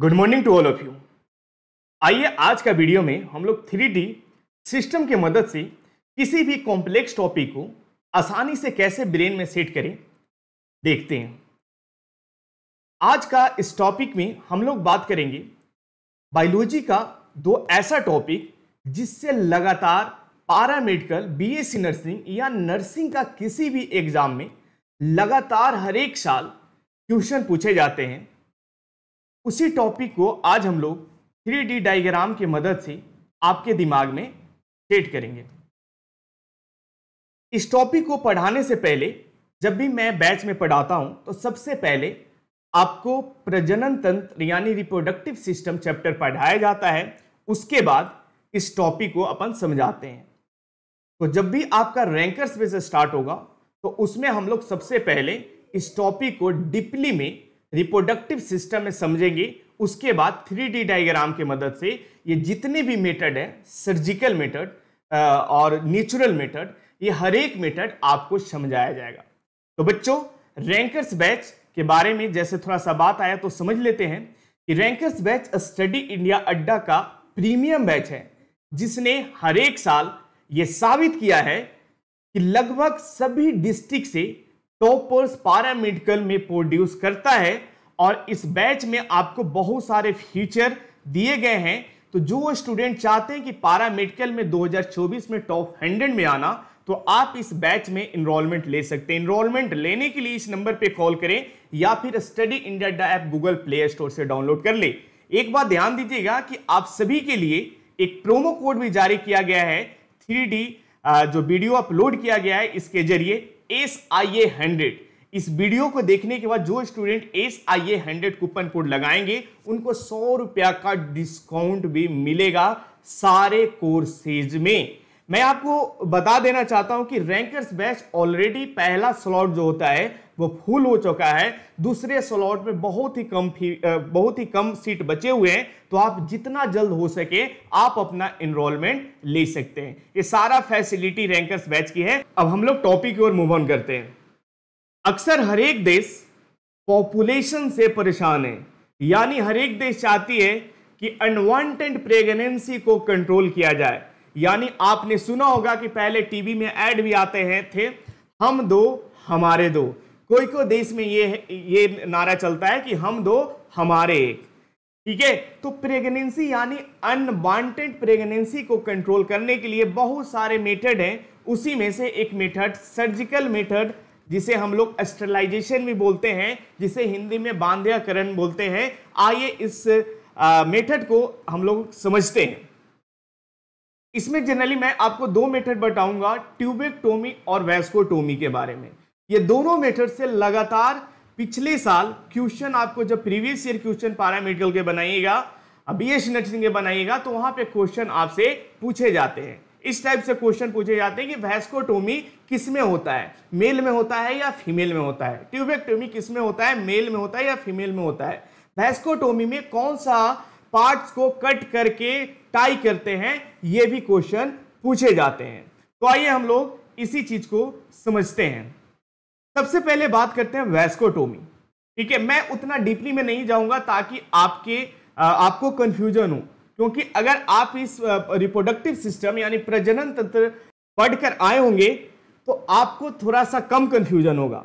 good morning to all of you आइए आज का वीडियो में हम लोग थ्री सिस्टम के मदद से किसी भी कॉम्प्लेक्स टॉपिक को आसानी से कैसे ब्रेन में सेट करें देखते हैं आज का इस टॉपिक में हम लोग बात करेंगे बायोलॉजी का दो ऐसा टॉपिक जिससे लगातार paramedical B S nursing या नर्सिंग का किसी भी एग्ज़ाम में लगातार हर एक साल क्वेश्चन पूछे जाते हैं उसी टॉपिक को आज हम लोग थ्री डी डाइग्राम की मदद से आपके दिमाग में सेट करेंगे इस टॉपिक को पढ़ाने से पहले जब भी मैं बैच में पढ़ाता हूं तो सबसे पहले आपको प्रजनन तंत्र यानी रिप्रोडक्टिव सिस्टम चैप्टर पढ़ाया जाता है उसके बाद इस टॉपिक को अपन समझाते हैं तो जब भी आपका रैंकर्स पेज स्टार्ट होगा तो उसमें हम लोग सबसे पहले इस टॉपिक को डीपली में रिप्रोडक्टिव सिस्टम में समझेंगे उसके बाद थ्री डायग्राम के मदद से ये जितने भी मेथड हैं सर्जिकल मेथड और नेचुरल मेथड ये हर एक मेथड आपको समझाया जाएगा तो बच्चों रैंकर्स बैच के बारे में जैसे थोड़ा सा बात आया तो समझ लेते हैं कि रैंकर्स बैच स्टडी इंडिया अड्डा का प्रीमियम बैच है जिसने हर एक साल ये साबित किया है कि लगभग सभी डिस्ट्रिक्ट से पारा पारामेडिकल में प्रोड्यूस करता है और इस बैच में आपको बहुत सारे फीचर दिए गए हैं तो जो स्टूडेंट चाहते हैं कि पारामेडिकल में 2024 में टॉप हंड्रेड में आना तो आप इस बैच में इनरोलमेंट ले सकते हैं इनरोलमेंट लेने के लिए इस नंबर पे कॉल करें या फिर study India app Google Play Store से डाउनलोड कर ले एक बात ध्यान दीजिएगा कि आप सभी के लिए एक प्रोमो कोड भी जारी किया गया है थ्री जो वीडियो अपलोड किया गया है इसके जरिए एस आई ए हंड्रेड इस वीडियो को देखने के बाद जो student S I A hundred coupon code लगाएंगे उनको सौ रुपया का डिस्काउंट भी मिलेगा सारे कोर्सेज में मैं आपको बता देना चाहता हूं कि रैंकर्स बैच ऑलरेडी पहला स्लॉट जो होता है वो फुल हो चुका है दूसरे स्लॉट में बहुत ही कम फी बहुत ही कम सीट बचे हुए हैं तो आप जितना जल्द हो सके आप अपना इनरोलमेंट ले सकते हैं ये सारा फैसिलिटी रैंकर्स बैच की है अब हम लोग टॉपिक की ओर मूव ऑन करते हैं अक्सर हर एक देश पॉपुलेशन से परेशान है यानी हर एक देश चाहती है कि अनवांटेड प्रेगनेंसी को कंट्रोल किया जाए यानी आपने सुना होगा कि पहले टीवी में एड भी आते हैं थे हम दो हमारे दो कोई कोई देश में ये ये नारा चलता है कि हम दो हमारे एक ठीक है तो प्रेगनेंसी यानी अनवांटेड प्रेगनेंसी को कंट्रोल करने के लिए बहुत सारे मेथड हैं उसी में से एक मेथड सर्जिकल मेथड जिसे हम लोग एस्ट्रलाइजेशन भी बोलते हैं जिसे हिंदी में बांध्याकरण बोलते हैं आइए इस मेथड को हम लोग समझते हैं इसमें जनरली मैं आपको दो मेथड बताऊंगा ट्यूबेक्टोमी और वैस्कोटोमी के बारे में ये दोनों मेथड से लगातार पिछले साल क्वेश्चन आपको जब प्रीवियस ईयर क्वेश्चन पैरामेडिकल के बनाइएगा एस नर्सिंग के बनाइएगा तो वहां पे क्वेश्चन आपसे पूछे जाते हैं इस टाइप से क्वेश्चन पूछे जाते हैं कि वैस्कोटोमी किस में होता है मेल में होता है या फीमेल में होता है ट्यूबेक्टोमी किस में होता है मेल में होता है या फीमेल में होता है वैस्कोटोमी में कौन सा पार्ट्स को कट करके टाई करते हैं ये भी क्वेश्चन पूछे जाते हैं तो आइए हम लोग इसी चीज को समझते हैं सबसे पहले बात करते हैं वैस्कोटोमी ठीक है मैं उतना डीपली में नहीं जाऊंगा ताकि आपके आपको कंफ्यूजन हो क्योंकि अगर आप इस रिप्रोडक्टिव सिस्टम यानी प्रजनन तंत्र पढ़कर आए होंगे तो आपको थोड़ा सा कम कंफ्यूजन होगा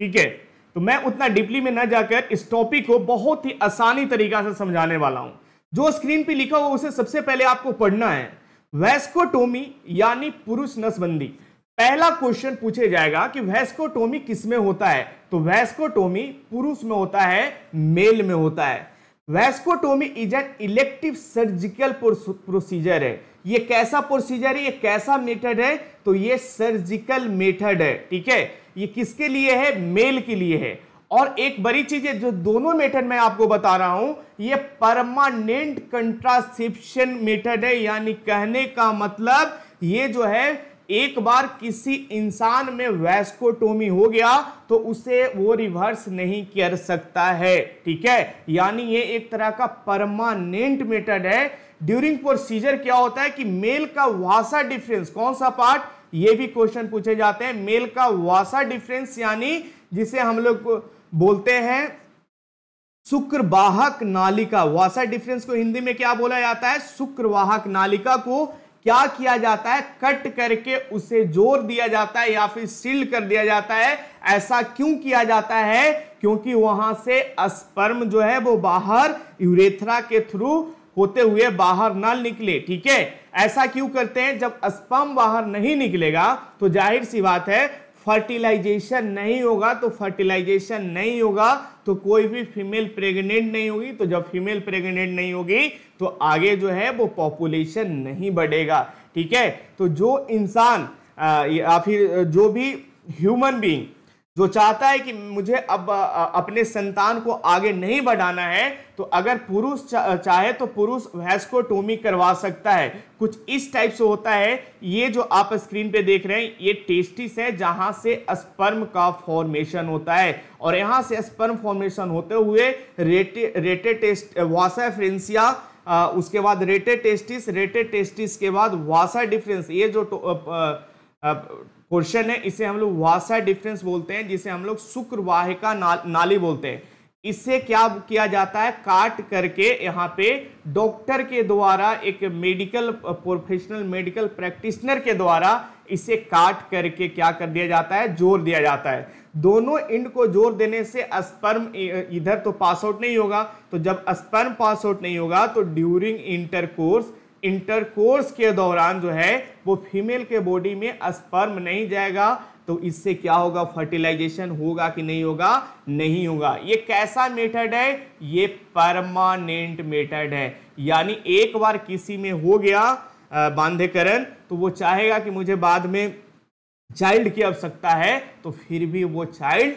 ठीक है तो मैं उतना डीपली में न जाकर इस टॉपिक को बहुत ही आसानी तरीका से समझाने वाला हूं जो स्क्रीन पे लिखा हुआ उसे सबसे पहले आपको पढ़ना है वैस्कोटोमी यानी पुरुष नसबंदी पहला क्वेश्चन पूछे जाएगा कि वैस्कोटोमी किसमें होता है तो वैस्कोटोमी पुरुष में होता है मेल में होता है vasectomy is an elective surgical procedure है ये कैसा प्रोसीजर है ये कैसा मेथड है तो ये सर्जिकल मेथड है ठीक है ये किसके लिए है मेल के लिए है और एक बड़ी चीज है जो दोनों मेथड मैं आपको बता रहा हूं ये परमानेंट कंट्रासेप्शन मेथड है यानी कहने का मतलब ये जो है एक बार किसी इंसान में वैस्कोटोमी हो गया तो उसे वो रिवर्स नहीं कर सकता है ठीक है यानी ये एक तरह का परमानेंट मेथड है ड्यूरिंग प्रोसीजर क्या होता है कि मेल का वासा डिफरेंस कौन सा पार्ट ये भी क्वेश्चन पूछे जाते हैं मेल का वासा डिफरेंस यानी जिसे हम लोग बोलते हैं शुक्रवाहक नालिका वासा डिफरेंस को हिंदी में क्या बोला जाता है शुक्रवाहक नालिका को क्या किया जाता है कट करके उसे जोर दिया जाता है या फिर सील कर दिया जाता है ऐसा क्यों किया जाता है क्योंकि वहां से अस्पर्म जो है वो बाहर यूरेथ्रा के थ्रू होते हुए बाहर ना निकले ठीक है ऐसा क्यों करते हैं जब अस्पम बाहर नहीं निकलेगा तो जाहिर सी बात है फर्टिलाइजेशन नहीं होगा तो फर्टिलाइजेशन नहीं होगा तो कोई भी फीमेल प्रेग्नेंट नहीं होगी तो जब फीमेल प्रेग्नेंट नहीं होगी तो आगे जो है वो पॉपुलेशन नहीं बढ़ेगा ठीक है तो जो इंसान या फिर जो भी ह्यूमन बीइंग जो चाहता है कि मुझे अब अपने संतान को आगे नहीं बढ़ाना है तो अगर पुरुष चाहे तो पुरुष वैस्कोटोमी करवा सकता है कुछ इस टाइप से होता है ये जो आप स्क्रीन पे देख रहे हैं ये टेस्टिस है जहां से स्पर्म का फॉर्मेशन होता है और यहां से स्पर्म फॉर्मेशन होते हुए रेटे रेटे टेस्ट वासा फ्रेंसिया उसके बाद रेटे टेस्टिस रेटे टेस्टिस के बाद वासा डिफ्रेंस ये जो क्वेश्चन है इसे हम लोग वासा डिफरेंस बोलते हैं जिसे हम लोग शुक्रवाहिका ना, नाली बोलते हैं इसे क्या किया जाता है काट करके यहाँ पे डॉक्टर के द्वारा एक मेडिकल प्रोफेशनल मेडिकल प्रैक्टिशनर के द्वारा इसे काट करके क्या कर दिया जाता है जोर दिया जाता है दोनों इंड को जोर देने से स्पर्म इधर तो पास आउट नहीं होगा तो जब स्पर्म पास आउट नहीं होगा तो ड्यूरिंग इंटरकोर्स इंटरकोर्स के दौरान जो है वो फीमेल के बॉडी में स्पर्म नहीं जाएगा तो इससे क्या होगा फर्टिलाइजेशन होगा कि नहीं होगा नहीं होगा ये कैसा मेथड है ये परमानेंट मेथड है यानी एक बार किसी में हो गया बांधेकरण तो वो चाहेगा कि मुझे बाद में चाइल्ड की आवश्यकता है तो फिर भी वो चाइल्ड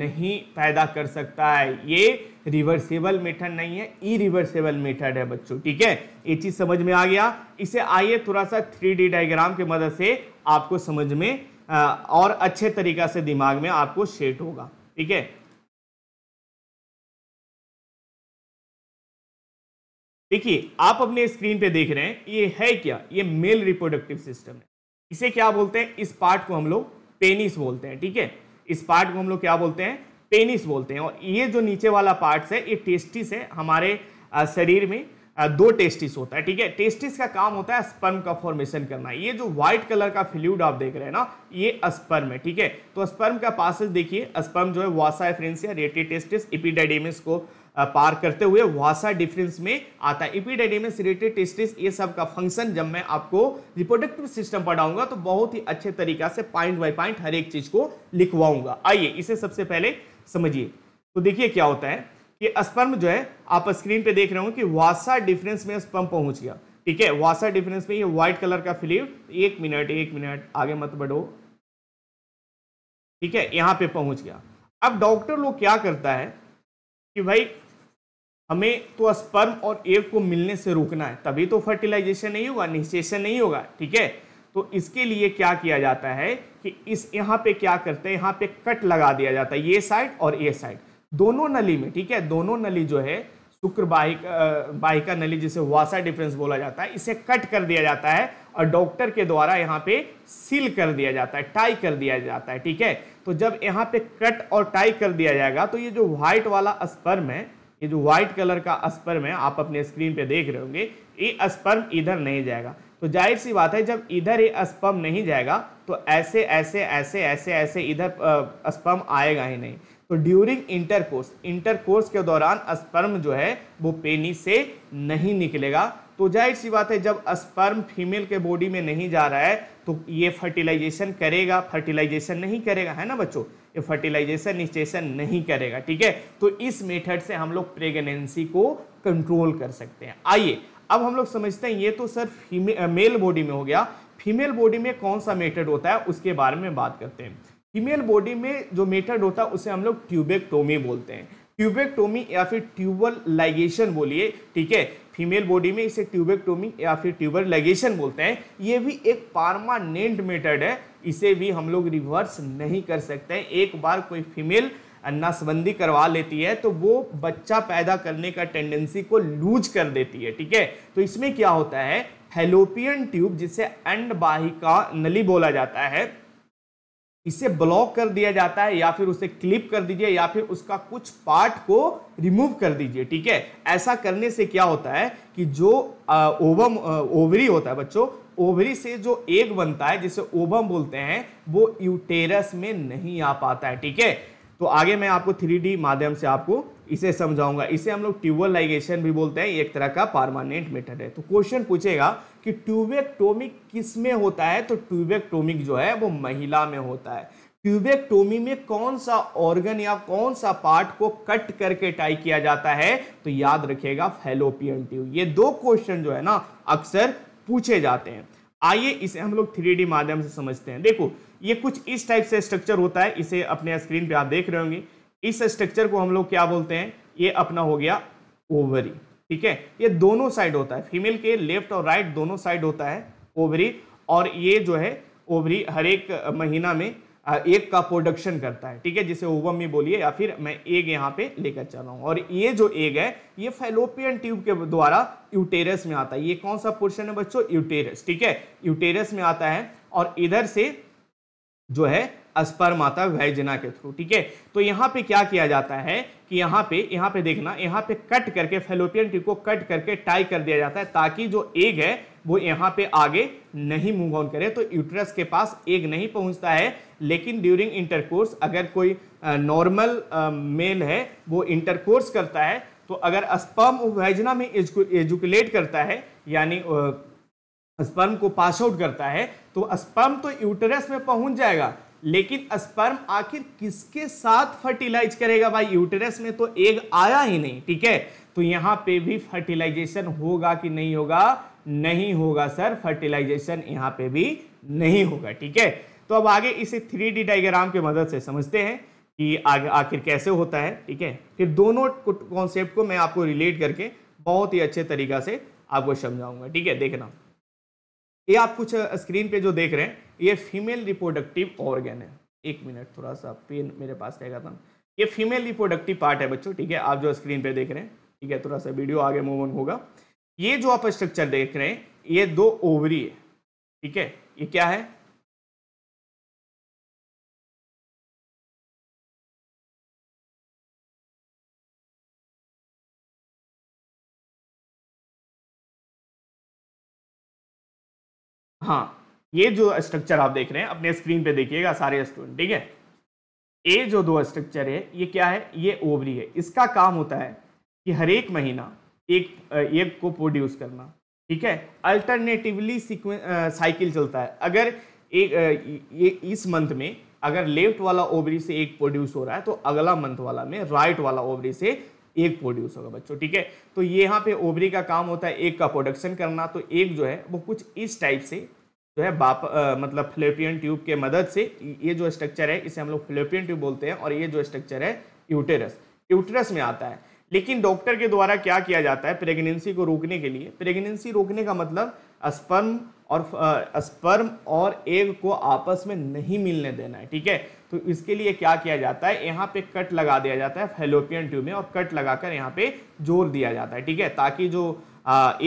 नहीं पैदा कर सकता है ये रिवर्सेबल मेथड नहीं है ई रिवर्सेबल मेथड है बच्चों ठीक है ये चीज समझ में आ गया इसे आइए थोड़ा सा थ्री डायग्राम की मदद से आपको समझ में और अच्छे तरीका से दिमाग में आपको सेट होगा ठीक है देखिए आप अपने स्क्रीन पे देख रहे हैं ये है क्या ये मेल रिप्रोडक्टिव सिस्टम है इसे क्या बोलते हैं इस पार्ट को हम लोग पेनिस बोलते हैं ठीक है इस पार्ट को हम लोग क्या बोलते हैं पेनिस बोलते हैं और ये जो नीचे वाला पार्ट्स है ये टेस्टिस है हमारे शरीर में दो टेस्टिस होता है ठीक है टेस्टिस का काम होता है स्पर्म का फॉर्मेशन करना ये जो व्हाइट कलर का फ्लूड आप देख रहे हैं ना ये स्पर्म है ठीक है तो स्पर्म का पासेज देखिए स्पर्म जो है वासा एफ्रेंसिया रेटी टेस्टिस इपीडाइडेमिस को पार करते हुए वासा डिफरेंस में आता है इपीडाइडेमिस रेटी टेस्टिस ये सब का फंक्शन जब मैं आपको रिपोर्डक्टिव सिस्टम पढ़ाऊंगा तो बहुत ही अच्छे तरीका से पॉइंट बाई पॉइंट हर एक चीज को लिखवाऊंगा आइए इसे सबसे पहले समझिए तो देखिए क्या होता है कि स्पर्म जो है आप स्क्रीन पे देख रहे हो कि वासा डिफरेंस में स्पर्म पहुंच गया ठीक है वासा डिफरेंस में ये व्हाइट कलर का फिलिप एक मिनट एक मिनट आगे मत बढ़ो ठीक है यहां पे पहुंच गया अब डॉक्टर लोग क्या करता है कि भाई हमें तो स्पर्म और एग को मिलने से रोकना है तभी तो फर्टिलाइजेशन नहीं होगा निश्चेषण नहीं होगा ठीक है तो इसके लिए क्या किया जाता है कि इस यहाँ पे क्या करते हैं यहाँ पे कट लगा दिया जाता है ये साइड और ये साइड दोनों नली में ठीक है दोनों नली जो है शुक्र बाहिक बाहिका नली जिसे वासा डिफरेंस बोला जाता है इसे कट कर दिया जाता है और डॉक्टर के द्वारा यहाँ पे सील कर दिया जाता है टाई कर दिया जाता है ठीक है तो जब यहाँ पे कट और टाई कर दिया जाएगा तो ये जो व्हाइट वाला स्पर्म है ये जो व्हाइट कलर का स्पर्म है आप अपने स्क्रीन पे देख रहे होंगे ये स्पर्म इधर नहीं जाएगा तो जाहिर सी बात है जब इधर ही स्पम नहीं जाएगा तो ऐसे ऐसे ऐसे ऐसे ऐसे इधर स्पम आएगा ही नहीं तो ड्यूरिंग इंटरकोर्स इंटरकोर्स के दौरान स्पर्म जो है वो पेनी से नहीं निकलेगा तो जाहिर सी बात है जब स्पर्म फीमेल के बॉडी में नहीं जा रहा है तो ये फर्टिलाइजेशन करेगा फर्टिलाइजेशन नहीं करेगा है ना बच्चों ये फर्टिलाइजेशन निचेशन नहीं करेगा ठीक है तो इस मेथड से हम लोग प्रेगनेंसी को कंट्रोल कर सकते हैं आइए अब हम लोग समझते हैं ये तो सर मेल बॉडी में हो गया फीमेल बॉडी में कौन सा मेथड होता है उसके बारे में बात करते हैं फीमेल बॉडी में जो मेथड होता है उसे हम लोग ट्यूबेक्टोमी बोलते हैं ट्यूबेक्टोमी या फिर ट्यूबल लाइगेशन बोलिए ठीक है फीमेल बॉडी में इसे ट्यूबेक्टोमी या फिर ट्यूबल लाइगेशन बोलते हैं ये भी एक पार्मानेंट मेथड है इसे भी हम लोग रिवर्स नहीं कर सकते हैं एक बार कोई फीमेल अन्नासबंदी करवा लेती है तो वो बच्चा पैदा करने का टेंडेंसी को लूज कर देती है ठीक है तो इसमें क्या होता है हेलोपियन ट्यूब जिसे अंडबाहिका नली बोला जाता है इसे ब्लॉक कर दिया जाता है या फिर उसे क्लिप कर दीजिए या फिर उसका कुछ पार्ट को रिमूव कर दीजिए ठीक है ऐसा करने से क्या होता है कि जो ओवम ओवरी होता है बच्चों ओवरी से जो एग बनता है जिसे ओवम बोलते हैं वो यूटेरस में नहीं आ पाता है ठीक है तो आगे मैं आपको थ्री माध्यम से आपको इसे समझाऊंगा इसे हम लोग ट्यूबल लाइगेशन भी बोलते हैं एक तरह का परमानेंट मेटर है तो क्वेश्चन पूछेगा कि ट्यूबेक्टोमिक किस में होता है तो ट्यूबेक्टोमिक जो है वो महिला में होता है ट्यूबेक्टोमी में कौन सा ऑर्गन या कौन सा पार्ट को कट करके टाई किया जाता है तो याद रखिएगा फेलोपियन ट्यूब ये दो क्वेश्चन जो है ना अक्सर पूछे जाते हैं आइए इसे हम लोग थ्री माध्यम से समझते हैं देखो ये कुछ इस टाइप से स्ट्रक्चर होता है इसे अपने स्क्रीन पे आप देख रहे होंगे इस स्ट्रक्चर को हम लोग क्या बोलते हैं ये अपना हो गया ओवरी ठीक है ये दोनों साइड होता है फीमेल के लेफ्ट और राइट दोनों साइड होता है ओवरी और ये जो है ओवरी हर एक महीना में एक का प्रोडक्शन करता है ठीक है जिसे ओवम में बोलिए या फिर मैं एग यहाँ पे लेकर चल रहा हूँ और ये जो एग है ये फेलोपियन ट्यूब के द्वारा यूटेरस में आता है ये कौन सा पोर्शन है बच्चों यूटेरस ठीक है यूटेरस में आता है और इधर से जो है अस्पर्माता वैजना के थ्रू ठीक है तो यहाँ पे क्या किया जाता है कि यहाँ पे यहाँ पे देखना यहाँ पे कट करके फेलोपियन ट्यूब को कट करके टाई कर दिया जाता है ताकि जो एग है वो यहाँ पे आगे नहीं मूव ऑन करे तो यूट्रस के पास एग नहीं पहुँचता है लेकिन ड्यूरिंग इंटरकोर्स अगर कोई नॉर्मल मेल है वो इंटरकोर्स करता है तो अगर स्पर्म वैजना में एजुकुलेट करता है यानी स्पर्म को पास आउट करता है तो स्पर्म तो यूटरस में पहुंच जाएगा लेकिन स्पर्म आखिर किसके साथ फर्टिलाइज करेगा भाई यूटेरस में तो एग आया ही नहीं ठीक है तो यहां पे भी फर्टिलाइजेशन होगा कि नहीं होगा नहीं होगा सर फर्टिलाइजेशन यहाँ पे भी नहीं होगा ठीक है तो अब आगे इसे थ्री डी डायग्राम की मदद से समझते हैं कि आगे आखिर कैसे होता है ठीक है फिर दोनों कॉन्सेप्ट को मैं आपको रिलेट करके बहुत ही अच्छे तरीका से आपको समझाऊंगा ठीक है देखना ये आप कुछ स्क्रीन पे जो देख रहे हैं ये फीमेल रिप्रोडक्टिव ऑर्गेन है एक मिनट थोड़ा सा पेन मेरे पास रहेगा था ये फीमेल रिप्रोडक्टिव पार्ट है बच्चों ठीक है आप जो स्क्रीन पे देख रहे हैं ठीक है थोड़ा सा वीडियो आगे मूव ऑन होगा ये जो आप स्ट्रक्चर देख रहे हैं ये दो ओवरी है ठीक है ये क्या है हाँ ये जो स्ट्रक्चर आप देख रहे हैं अपने स्क्रीन पे देखिएगा सारे स्टूडेंट ठीक है ए जो दो स्ट्रक्चर है ये क्या है ये ओवरी है इसका काम होता है कि हर एक महीना एक एक को प्रोड्यूस करना ठीक है अल्टरनेटिवली साइकिल चलता है अगर एक ये इस मंथ में अगर लेफ्ट वाला ओवरी से एक प्रोड्यूस हो रहा है तो अगला मंथ वाला में राइट वाला ओवरी से एक प्रोड्यूस होगा बच्चों ठीक है तो ये यहाँ पे ओवरी का काम होता है एक का प्रोडक्शन करना तो एक जो है वो कुछ इस टाइप से जो है बाप आ, मतलब फ्लोपियन ट्यूब के मदद से ये जो स्ट्रक्चर है इसे हम लोग फ्लोपियन ट्यूब बोलते हैं और ये जो स्ट्रक्चर है यूटेरस यूटेरस में आता है लेकिन डॉक्टर के द्वारा क्या किया जाता है प्रेगनेंसी को रोकने के लिए प्रेगनेंसी रोकने का मतलब स्पर्म और स्पर्म और एग को आपस में नहीं मिलने देना है ठीक है तो इसके लिए क्या किया जाता है यहाँ पे कट लगा दिया जाता है फेलोपियन ट्यूब में और कट लगाकर यहाँ पे जोर दिया जाता है ठीक है ताकि जो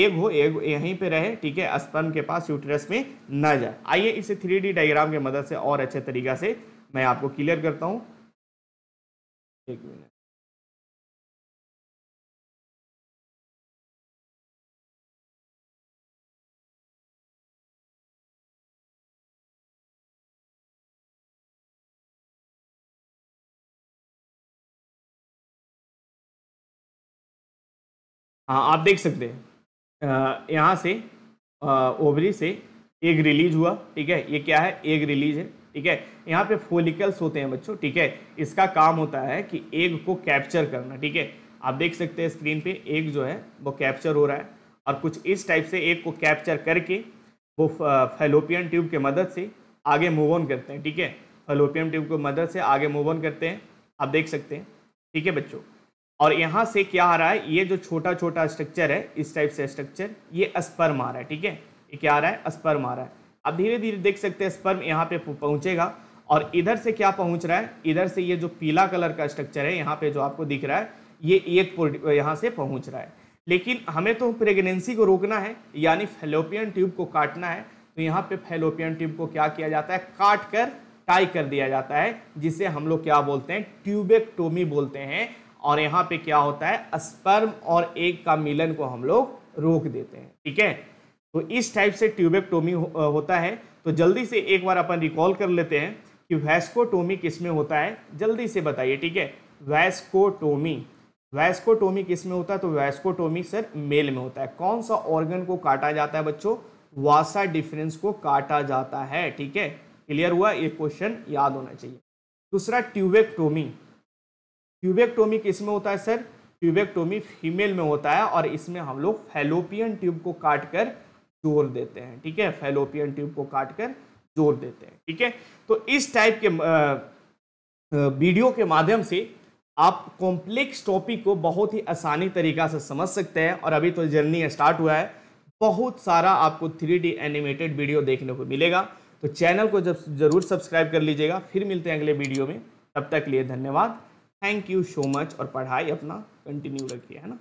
एग हो एग यहीं पे रहे ठीक है स्पर्म के पास यूटरस में ना जाए आइए इसे थ्री डायग्राम की मदद से और अच्छे तरीका से मैं आपको क्लियर करता हूँ एक मिनट हाँ आप देख सकते हैं यहाँ से ओवरी से एग रिलीज हुआ ठीक है ये क्या है एग रिलीज है ठीक है यहाँ पे फोलिकल्स होते हैं बच्चों ठीक है इसका काम होता है कि एग को कैप्चर करना ठीक है आप देख सकते हैं स्क्रीन पे एग जो है वो कैप्चर हो रहा है और कुछ इस टाइप से एग को कैप्चर करके वो फेलोपियन ट्यूब के मदद से आगे मूव ऑन करते हैं ठीक है फेलोपियन ट्यूब की मदद से आगे मूव ऑन करते हैं आप देख सकते हैं ठीक है बच्चों और यहाँ से क्या आ रहा है ये जो छोटा छोटा स्ट्रक्चर है इस टाइप से स्ट्रक्चर ये स्पर्म आ रहा है ठीक है ये क्या आ रहा है स्पर्म आ रहा है अब धीरे धीरे देख सकते हैं स्पर्म यहाँ पे पहुंचेगा और इधर से क्या पहुंच रहा है इधर से ये जो पीला कलर का स्ट्रक्चर है यहाँ पे जो आपको दिख रहा है ये एक यहाँ से पहुंच रहा है लेकिन हमें तो प्रेगनेंसी को रोकना है यानी फेलोपियन ट्यूब को काटना है तो यहाँ पे फेलोपियन ट्यूब को क्या किया जाता है काट कर टाई कर दिया जाता है जिसे हम लोग क्या बोलते हैं ट्यूबेक्टोमी बोलते हैं और यहाँ पे क्या होता है स्पर्म और एक का मिलन को हम लोग रोक देते हैं ठीक है तो इस टाइप से ट्यूबेक्टोमी हो, होता है तो जल्दी से एक बार अपन रिकॉल कर लेते हैं कि वैस्कोटोमी किस में होता है जल्दी से बताइए ठीक है वैस्कोटोमी वैस्कोटोमी किस में होता है तो वैस्कोटोमी सर मेल में होता है कौन सा ऑर्गन को काटा जाता है बच्चों वासा डिफरेंस को काटा जाता है ठीक है क्लियर हुआ ये क्वेश्चन याद होना चाहिए दूसरा ट्यूबेक्टोमी ट्यूबेक्टोमी किस में होता है सर ट्यूबेक्टोमी फीमेल में होता है और इसमें हम लोग फेलोपियन ट्यूब को काट कर जोड़ देते हैं ठीक है फैलोपियन ट्यूब को काट कर जोड़ देते हैं ठीक है तो इस टाइप के वीडियो के माध्यम से आप कॉम्प्लेक्स टॉपिक को बहुत ही आसानी तरीका से समझ सकते हैं और अभी तो जर्नी स्टार्ट हुआ है बहुत सारा आपको थ्री एनिमेटेड वीडियो देखने को मिलेगा तो चैनल को जब जरूर सब्सक्राइब कर लीजिएगा फिर मिलते हैं अगले वीडियो में तब तक लिए धन्यवाद थैंक यू सो मच और पढ़ाई अपना कंटिन्यू रखिए है ना